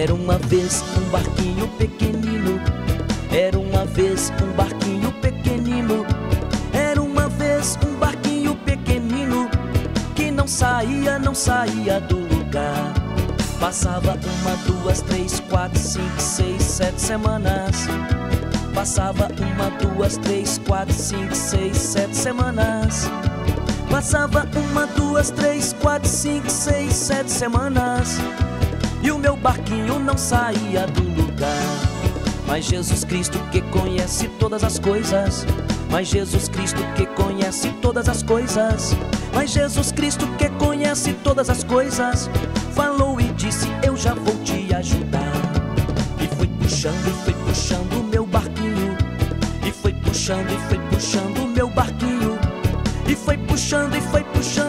Speaker 2: Era uma vez um barquinho pequenino. Era uma vez um barquinho pequenino. Era uma vez um barquinho pequenino que não saía, não saía do lugar. Passava uma, duas, três, quatro, cinco, seis, sete semanas. Passava uma, duas, três, quatro, cinco, seis, sete semanas. Passava uma, duas, três, quatro, cinco, seis, sete semanas e o meu barquinho não saía do lugar. Mas Jesus Cristo que conhece todas as coisas, mas Jesus Cristo que conhece todas as coisas, mas Jesus Cristo que conhece todas as coisas, falou e disse: Eu já vou te ajudar. E foi puxando, e foi puxando o meu barquinho, e foi puxando, e foi puxando o meu barquinho, e foi puxando, e foi puxando